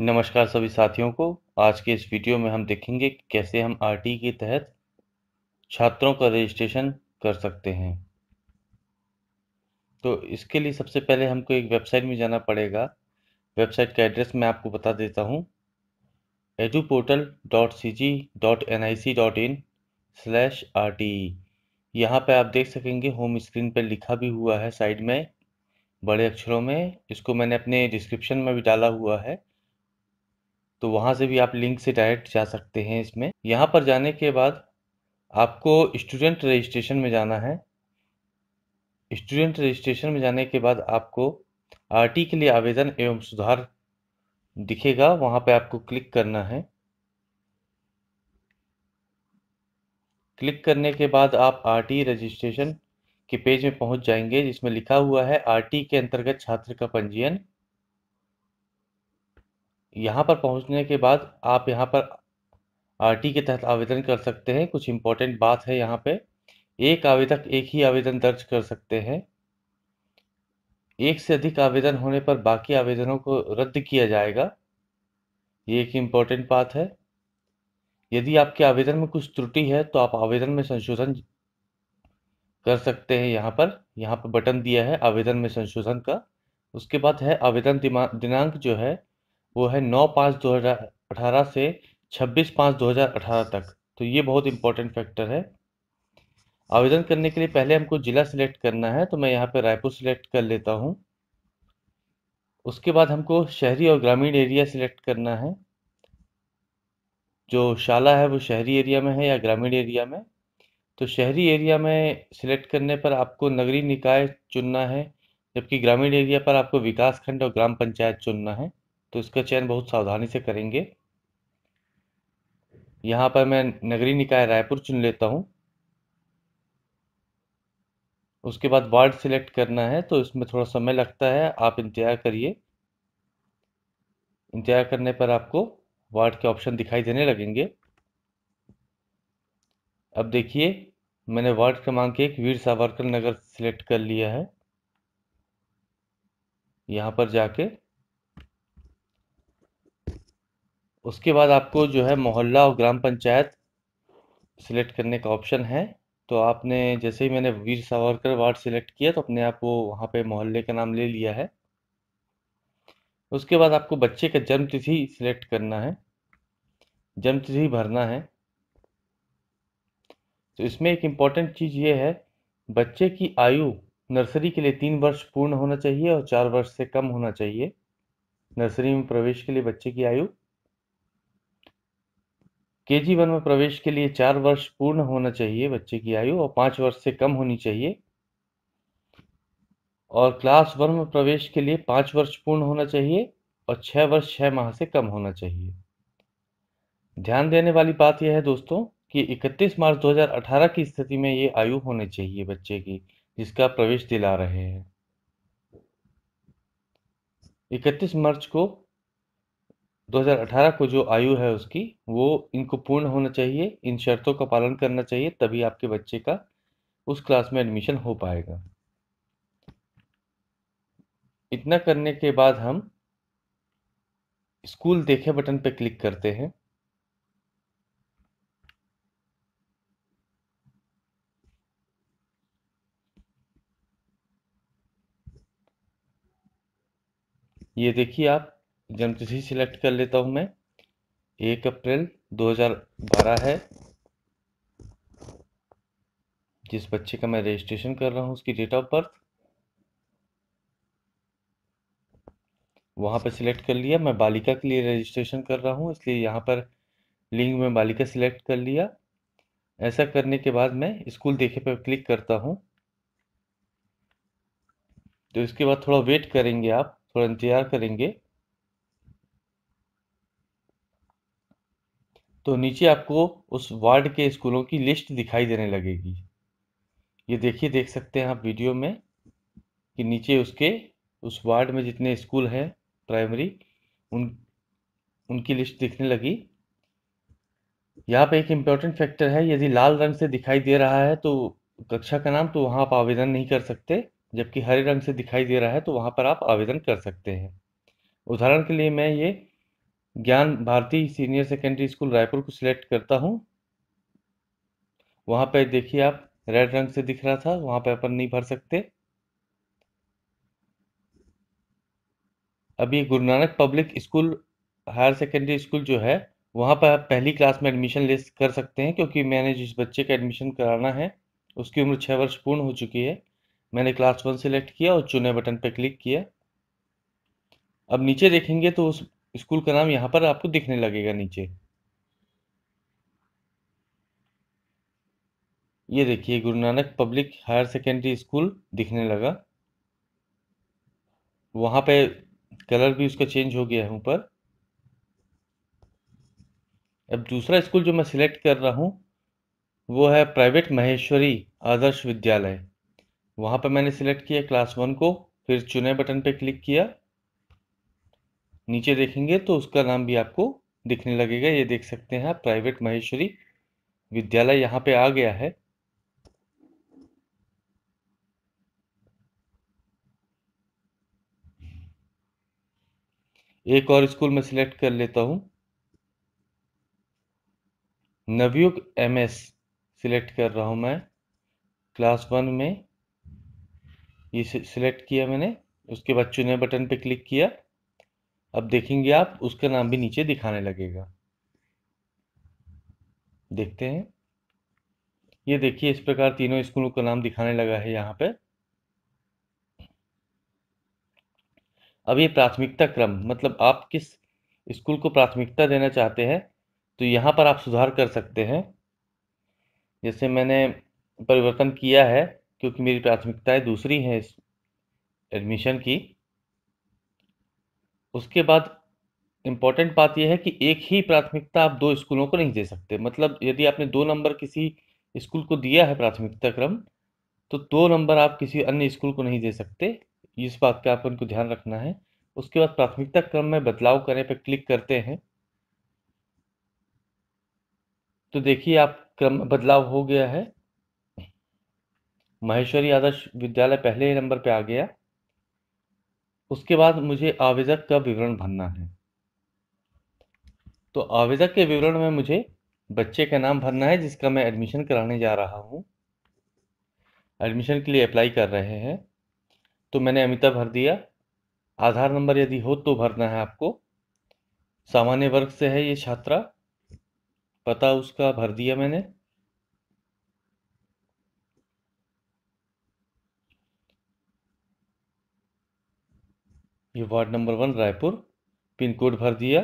नमस्कार सभी साथियों को आज के इस वीडियो में हम देखेंगे कि कैसे हम आर के तहत छात्रों का रजिस्ट्रेशन कर सकते हैं तो इसके लिए सबसे पहले हमको एक वेबसाइट में जाना पड़ेगा वेबसाइट का एड्रेस मैं आपको बता देता हूँ portal dot C G dot N I C dot in slash R T E यहाँ पर आप देख सकेंगे होम स्क्रीन पर लिखा भी हुआ है साइड में बड़े अक्षरों में इसको मैंने अपने डिस्क्रिप्शन में भी डाला हुआ है तो वहाँ से भी आप लिंक से डायरेक्ट जा सकते हैं इसमें यहाँ पर जाने के बाद आपको स्टूडेंट रजिस्ट्रेशन में जाना है स्टूडेंट रजिस्ट्रेशन में जाने के बाद आपको आर के लिए आवेदन एवं सुधार दिखेगा वहाँ पर आपको क्लिक करना है क्लिक करने के बाद आप आर रजिस्ट्रेशन के पेज में पहुंच जाएंगे जिसमें लिखा हुआ है आर के अंतर्गत छात्र का पंजीयन यहाँ पर पहुँचने के बाद आप यहाँ पर आर के तहत आवेदन कर सकते हैं कुछ इम्पोर्टेंट बात है यहाँ पे एक आवेदक एक ही आवेदन दर्ज कर सकते हैं एक से अधिक आवेदन होने पर बाकी आवेदनों को रद्द किया जाएगा ये एक इम्पॉर्टेंट बात है यदि आपके आवेदन में कुछ त्रुटि है तो आप आवेदन में संशोधन कर सकते हैं यहाँ पर यहाँ पर बटन दिया है आवेदन में संशोधन का उसके बाद है आवेदन दिमा दिनांक जो है वो है नौ पाँच दो हज़ार अठारह से छब्बीस पाँच दो हज़ार अठारह तक तो ये बहुत इंपॉर्टेंट फैक्टर है आवेदन करने के लिए पहले हमको ज़िला सिलेक्ट करना है तो मैं यहाँ पर रायपुर सिलेक्ट कर लेता हूँ उसके बाद हमको शहरी और ग्रामीण एरिया सिलेक्ट करना है जो शाला है वो शहरी एरिया में है या ग्रामीण एरिया में तो शहरी एरिया में सिलेक्ट करने पर आपको नगरीय निकाय चुनना है जबकि ग्रामीण एरिया पर आपको विकास खंड और ग्राम पंचायत चुनना है तो इसका चयन बहुत सावधानी से करेंगे यहाँ पर मैं नगरीय निकाय रायपुर चुन लेता हूँ उसके बाद वार्ड सिलेक्ट करना है तो इसमें थोड़ा समय लगता है आप इंतज़ार करिए इंतज़ार करने पर आपको वार्ड के ऑप्शन दिखाई देने लगेंगे अब देखिए मैंने वार्ड क्रमांक एक वीर सावरकर नगर सिलेक्ट कर लिया है यहाँ पर जाके उसके बाद आपको जो है मोहल्ला और ग्राम पंचायत सिलेक्ट करने का ऑप्शन है तो आपने जैसे ही मैंने वीर सावरकर वार्ड सिलेक्ट किया तो अपने आप वो वहाँ पे मोहल्ले का नाम ले लिया है उसके बाद आपको बच्चे का जन्म तिथि सिलेक्ट करना है जन्म तिथि भरना है तो इसमें एक इम्पॉर्टेंट चीज़ ये है बच्चे की आयु नर्सरी के लिए तीन वर्ष पूर्ण होना चाहिए और चार वर्ष से कम होना चाहिए नर्सरी में प्रवेश के लिए बच्चे की आयु के जी वन में प्रवेश के लिए चार वर्ष पूर्ण होना चाहिए बच्चे की आयु और पाँच वर्ष से कम होनी चाहिए और क्लास वन में प्रवेश के लिए पाँच वर्ष पूर्ण होना चाहिए और छः वर्ष छः माह से कम होना चाहिए ध्यान देने वाली बात यह है दोस्तों कि 31 मार्च 2018 की स्थिति में ये आयु होनी चाहिए बच्चे की जिसका प्रवेश दिला रहे हैं 31 मार्च को 2018 को जो आयु है उसकी वो इनको पूर्ण होना चाहिए इन शर्तों का पालन करना चाहिए तभी आपके बच्चे का उस क्लास में एडमिशन हो पाएगा इतना करने के बाद हम स्कूल देखे बटन पर क्लिक करते हैं ये देखिए आप जन्मतिथि सिलेक्ट कर लेता हूं मैं एक अप्रैल 2012 है जिस बच्चे का मैं रजिस्ट्रेशन कर रहा हूं उसकी डेट ऑफ बर्थ वहां पर सिलेक्ट कर लिया मैं बालिका के लिए रजिस्ट्रेशन कर रहा हूं इसलिए यहां पर लिंक में बालिका सिलेक्ट कर लिया ऐसा करने के बाद मैं स्कूल देखे पर क्लिक करता हूं तो इसके बाद थोड़ा वेट करेंगे आप थोड़ा इंतज़ार करेंगे तो नीचे आपको उस वार्ड के स्कूलों की लिस्ट दिखाई देने लगेगी ये देखिए देख सकते हैं आप वीडियो में कि नीचे उसके उस वार्ड में जितने स्कूल हैं प्राइमरी उन उनकी लिस्ट दिखने लगी यहाँ पे एक इम्पोर्टेंट फैक्टर है यदि लाल रंग से दिखाई दे रहा है तो कक्षा का नाम तो वहाँ आप आवेदन नहीं कर सकते जबकि हरे रंग से दिखाई दे रहा है तो वहाँ पर आप आवेदन कर सकते हैं उदाहरण के लिए मैं ये Gyan Bharati senior secondary school Raipur को सिलेक्ट करता हूँ वहाँ पे देखिए आप रेड रंग से दिख रहा था वहाँ पे अपन नहीं भर सकते अभी Guru Nanak public school higher secondary school जो है वहाँ पर आप पहली क्लास में एडमिशन ले कर सकते हैं क्योंकि मैंने जिस बच्चे का एडमिशन कराना है उसकी उम्र छः वर्ष पूर्ण हो चुकी है मैंने क्लास वन सेलेक्ट किया और चुने बटन पर क्लिक किया अब नीचे देखेंगे तो उस स्कूल का नाम यहाँ पर आपको दिखने लगेगा नीचे ये देखिए Guru Nanak public higher secondary school दिखने लगा वहां पे कलर भी उसका चेंज हो गया है ऊपर अब दूसरा स्कूल जो मैं सिलेक्ट कर रहा हूँ वो है प्राइवेट महेश्वरी आदर्श विद्यालय वहां पर मैंने सिलेक्ट किया क्लास वन को फिर चुने बटन पे क्लिक किया नीचे देखेंगे तो उसका नाम भी आपको दिखने लगेगा ये देख सकते हैं प्राइवेट महेश्वरी विद्यालय यहाँ पे आ गया है एक और स्कूल में सिलेक्ट कर लेता हूँ नवयुग एमएस सिलेक्ट कर रहा हूं मैं क्लास वन में ये सिलेक्ट किया मैंने उसके बाद चुने बटन पे क्लिक किया अब देखेंगे आप उसका नाम भी नीचे दिखाने लगेगा देखते हैं ये देखिए इस प्रकार तीनों स्कूलों का नाम दिखाने लगा है यहाँ पे अब ये प्राथमिकता क्रम मतलब आप किस स्कूल को प्राथमिकता देना चाहते हैं तो यहाँ पर आप सुधार कर सकते हैं जैसे मैंने परिवर्तन किया है क्योंकि मेरी प्राथमिकताएं दूसरी हैं इस एडमिशन की उसके बाद इम्पॉर्टेंट बात यह है कि एक ही प्राथमिकता आप दो स्कूलों को नहीं दे सकते मतलब यदि आपने दो नंबर किसी स्कूल को दिया है प्राथमिकता क्रम तो दो नंबर आप किसी अन्य स्कूल को नहीं दे सकते इस बात का आप उनको ध्यान रखना है उसके बाद प्राथमिकता क्रम में बदलाव करने पर क्लिक करते हैं तो देखिए आप क्रम बदलाव हो गया है महेश्वरी आदर्श विद्यालय पहले नंबर पे आ गया उसके बाद मुझे आवेदक का विवरण भरना है तो आवेदक के विवरण में मुझे बच्चे का नाम भरना है जिसका मैं एडमिशन कराने जा रहा हूँ एडमिशन के लिए अप्लाई कर रहे हैं तो मैंने अमिता भर दिया आधार नंबर यदि हो तो भरना है आपको सामान्य वर्ग से है ये छात्रा पता उसका भर दिया मैंने ये ward number one Raipur pin code भर दिया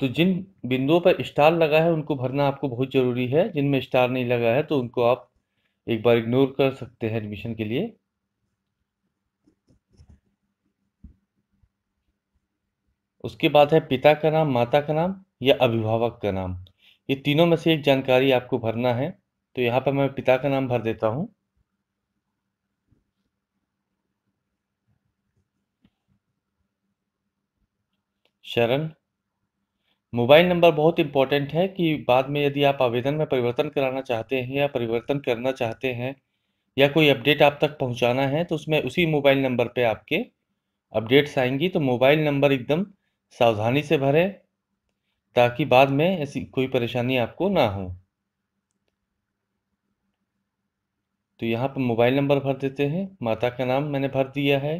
तो जिन बिंदुओं पर स्टार लगा है उनको भरना आपको बहुत ज़रूरी है जिनमें स्टार नहीं लगा है तो उनको आप एक बार इग्नोर कर सकते हैं एडमिशन के लिए उसके बाद है पिता का नाम माता का नाम या अभिभावक का नाम ये तीनों में से एक जानकारी आपको भरना है तो यहाँ पर मैं पिता का नाम भर देता हूँ शरण मोबाइल नंबर बहुत इम्पोर्टेंट है कि बाद में यदि आप आवेदन में परिवर्तन कराना चाहते हैं या परिवर्तन करना चाहते हैं या कोई अपडेट आप तक पहुंचाना है तो उसमें उसी मोबाइल नंबर पे आपके अपडेट्स आएंगी तो मोबाइल नंबर एकदम सावधानी से भरें ताकि बाद में ऐसी कोई परेशानी आपको ना हो तो यहाँ पर मोबाइल नंबर भर देते हैं माता का नाम मैंने भर दिया है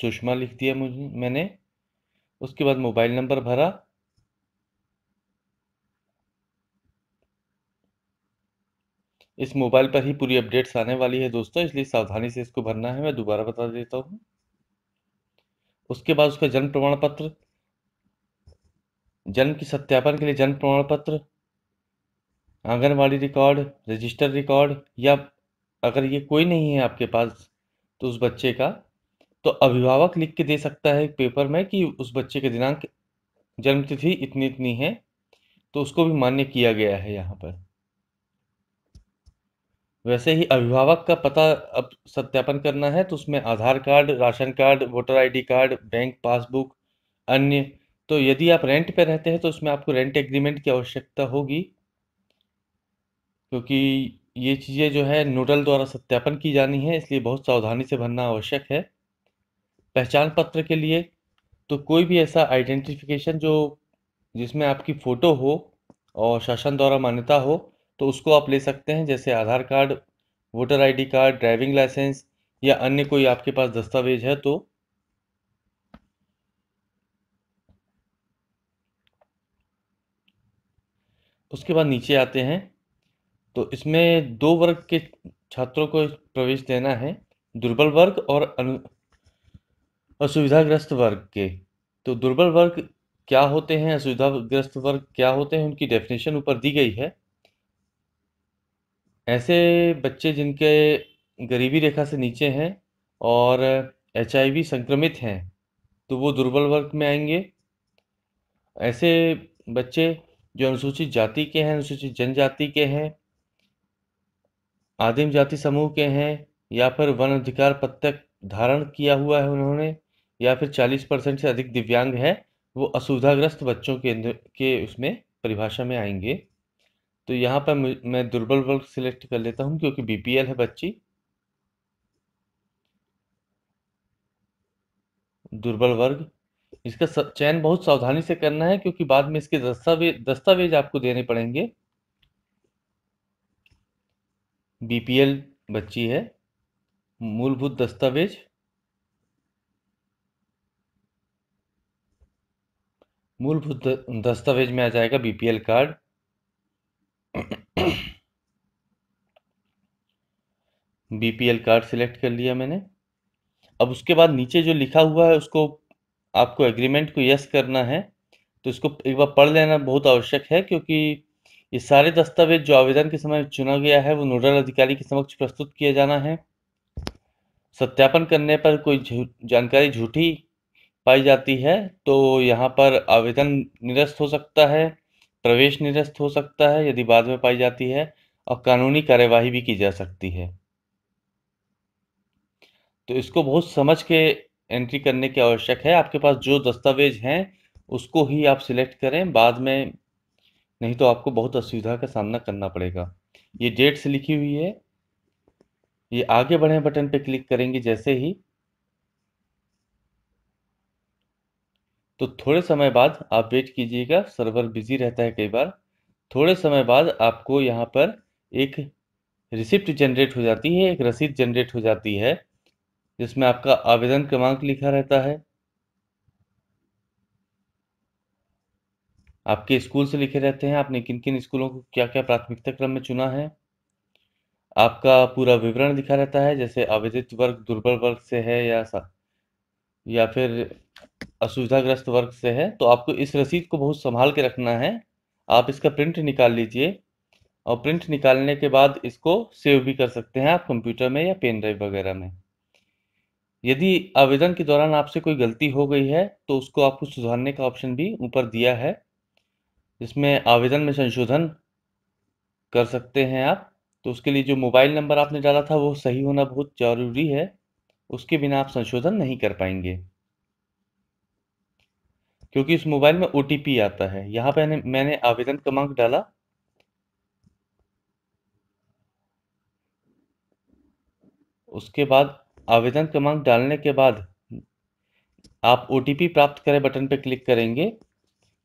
सुषमा लिख दिया मुझे मैंने उसके बाद मोबाइल नंबर भरा इस मोबाइल पर ही पूरी अपडेट्स आने वाली है दोस्तों इसलिए सावधानी से इसको भरना है मैं दोबारा बता देता हूँ उसके बाद उसका जन्म प्रमाण पत्र जन्म की सत्यापन के लिए जन्म प्रमाण पत्र आंगनवाड़ी रिकॉर्ड रजिस्टर रिकॉर्ड या अगर ये कोई नहीं है आपके पास तो उस बच्चे का तो अभिभावक लिख के दे सकता है पेपर में कि उस बच्चे के दिनांक जन्मतिथि इतनी इतनी है तो उसको भी मान्य किया गया है यहाँ पर वैसे ही अभिभावक का पता अब सत्यापन करना है तो उसमें Aadhaar card ration card voter ID card bank passbook अन्य तो यदि आप रेंट पर रहते हैं तो उसमें आपको रेंट एग्रीमेंट की आवश्यकता होगी क्योंकि ये चीज़ें जो है नोडल द्वारा सत्यापन की जानी है इसलिए बहुत सावधानी से भरना आवश्यक है पहचान पत्र के लिए तो कोई भी ऐसा आइडेंटिफिकेशन जो जिसमें आपकी फ़ोटो हो और शासन द्वारा मान्यता हो तो उसको आप ले सकते हैं जैसे Aadhaar card voter ID card driving licence या अन्य कोई आपके पास दस्तावेज है तो उसके बाद नीचे आते हैं तो इसमें दो वर्ग के छात्रों को प्रवेश देना है दुर्बल वर्ग और असुविधाग्रस्त वर्ग के तो दुर्बल वर्ग क्या होते हैं असुविधाग्रस्त वर्ग क्या होते हैं उनकी डेफिनेशन ऊपर दी गई है ऐसे बच्चे जिनके गरीबी रेखा से नीचे हैं और एच संक्रमित हैं तो वो दुर्बल वर्ग में आएंगे ऐसे बच्चे जो अनुसूचित जाति के हैं अनुसूचित जनजाति के हैं आदिम जाति समूह के हैं या फिर वन अधिकार पत्रक धारण किया हुआ है उन्होंने या फिर 40 परसेंट से अधिक दिव्यांग है वो असुविधाग्रस्त बच्चों के के उसमें परिभाषा में आएंगे तो यहाँ पर मैं दुर्बल वर्ग सिलेक्ट कर लेता हूँ क्योंकि बीपीएल है बच्ची दुर्बल वर्ग इसका चयन बहुत सावधानी से करना है क्योंकि बाद में इसके दस्तावेज दस्तावेज आपको देने पड़ेंगे बीपीएल बच्ची है मूलभूत दस्तावेज मूलभूत दस्तावेज में आ जाएगा BPL card BPL card select कर लिया मैंने अब उसके बाद नीचे जो लिखा हुआ है उसको आपको एग्रीमेंट को यस करना है तो इसको एक बार पढ़ लेना बहुत आवश्यक है क्योंकि ये सारे दस्तावेज जो आवेदन के समय चुना गया है वो नोडल अधिकारी के समक्ष प्रस्तुत किया जाना है सत्यापन करने पर कोई जानकारी झूठी पाई जाती है तो यहाँ पर आवेदन निरस्त हो सकता है प्रवेश निरस्त हो सकता है यदि बाद में पाई जाती है और कानूनी कार्यवाही भी की जा सकती है तो इसको बहुत समझ के एंट्री करने की आवश्यक है आपके पास जो दस्तावेज हैं उसको ही आप सिलेक्ट करें बाद में नहीं तो आपको बहुत असुविधा का सामना करना पड़ेगा ये डेट्स लिखी हुई है ये आगे बढ़े बटन पे क्लिक करेंगे जैसे ही तो थोड़े समय बाद आप वेट कीजिएगा सर्वर बिजी रहता है कई बार थोड़े समय बाद आपको यहाँ पर एक रिसिप्ट जनरेट हो जाती है एक रसीद जनरेट हो जाती है जिसमें आपका आवेदन क्रमांक लिखा रहता है आपके स्कूल से लिखे रहते हैं आपने किन किन स्कूलों को क्या क्या प्राथमिकता क्रम में चुना है आपका पूरा विवरण लिखा रहता है जैसे आवेदित वर्ग दुर्बल वर्ग से है या सा या फिर असुविधाग्रस्त वर्ग से है तो आपको इस रसीद को बहुत संभाल के रखना है आप इसका प्रिंट निकाल लीजिए और प्रिंट निकालने के बाद इसको सेव भी कर सकते हैं आप कंप्यूटर में या पेन ड्राइव वगैरह में यदि आवेदन के दौरान आपसे कोई गलती हो गई है तो उसको आपको सुधारने का ऑप्शन भी ऊपर दिया है इसमें आवेदन में संशोधन कर सकते हैं आप तो उसके लिए जो मोबाइल नंबर आपने डाला था वो सही होना बहुत ज़रूरी है उसके बिना आप संशोधन नहीं कर पाएंगे क्योंकि इस मोबाइल में ओ आता है यहाँ पे मैंने आवेदन क्रमांक डाला उसके बाद आवेदन क्रमांक डालने के बाद आप ओ प्राप्त करें बटन पर क्लिक करेंगे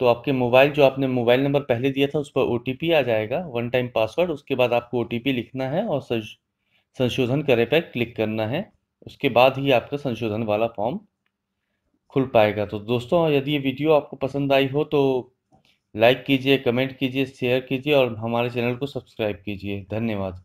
तो आपके मोबाइल जो आपने मोबाइल नंबर पहले दिया था उस पर ओ आ जाएगा वन टाइम पासवर्ड उसके बाद आपको ओ लिखना है और संशोधन करे पर क्लिक करना है उसके बाद ही आपका संशोधन वाला फॉर्म खुल पाएगा तो दोस्तों यदि ये वीडियो आपको पसंद आई हो तो लाइक कीजिए कमेंट कीजिए शेयर कीजिए और हमारे चैनल को सब्सक्राइब कीजिए धन्यवाद